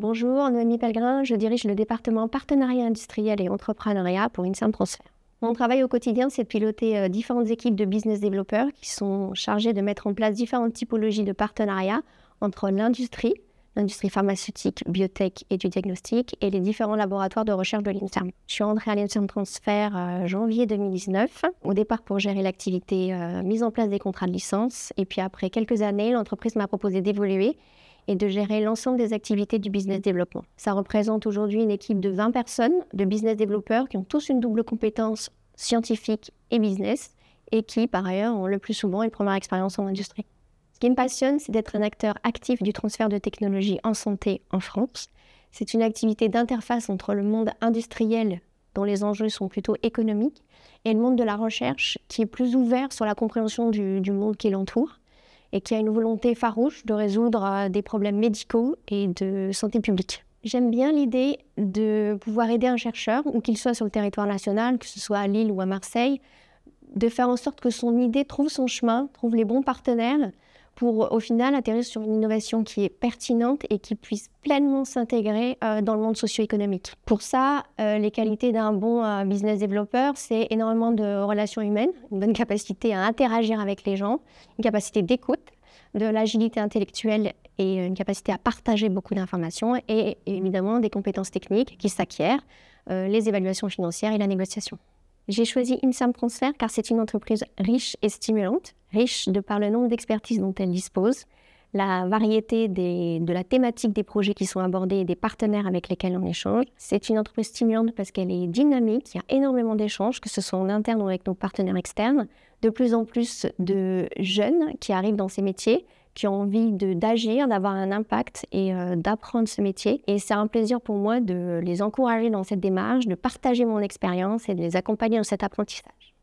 Bonjour, Noémie Pellegrin, je dirige le département partenariat industriel et entrepreneuriat pour Insam Transfer. Mon travail au quotidien, c'est de piloter euh, différentes équipes de business développeurs qui sont chargées de mettre en place différentes typologies de partenariats entre l'industrie, l'industrie pharmaceutique, biotech et du diagnostic, et les différents laboratoires de recherche de l'INSERM. Je suis entrée à l'INSERM Transfer euh, janvier 2019, au départ pour gérer l'activité euh, mise en place des contrats de licence, et puis après quelques années, l'entreprise m'a proposé d'évoluer et de gérer l'ensemble des activités du business développement. Ça représente aujourd'hui une équipe de 20 personnes, de business développeurs qui ont tous une double compétence scientifique et business et qui, par ailleurs, ont le plus souvent une première expérience en industrie. Ce qui me passionne, c'est d'être un acteur actif du transfert de technologies en santé en France. C'est une activité d'interface entre le monde industriel, dont les enjeux sont plutôt économiques, et le monde de la recherche, qui est plus ouvert sur la compréhension du, du monde qui l'entoure et qui a une volonté farouche de résoudre euh, des problèmes médicaux et de santé publique. J'aime bien l'idée de pouvoir aider un chercheur, où qu'il soit sur le territoire national, que ce soit à Lille ou à Marseille, de faire en sorte que son idée trouve son chemin, trouve les bons partenaires pour au final atterrir sur une innovation qui est pertinente et qui puisse pleinement s'intégrer euh, dans le monde socio-économique. Pour ça, euh, les qualités d'un bon business developer, c'est énormément de relations humaines, une bonne capacité à interagir avec les gens, une capacité d'écoute de l'agilité intellectuelle et une capacité à partager beaucoup d'informations et évidemment des compétences techniques qui s'acquièrent, euh, les évaluations financières et la négociation. J'ai choisi Insam Transfer car c'est une entreprise riche et stimulante, riche de par le nombre d'expertises dont elle dispose, la variété de la thématique des projets qui sont abordés et des partenaires avec lesquels on échange. C'est une entreprise stimulante parce qu'elle est dynamique, il y a énormément d'échanges, que ce soit en interne ou avec nos partenaires externes. De plus en plus de jeunes qui arrivent dans ces métiers, qui ont envie d'agir, d'avoir un impact et euh, d'apprendre ce métier. Et c'est un plaisir pour moi de les encourager dans cette démarche, de partager mon expérience et de les accompagner dans cet apprentissage.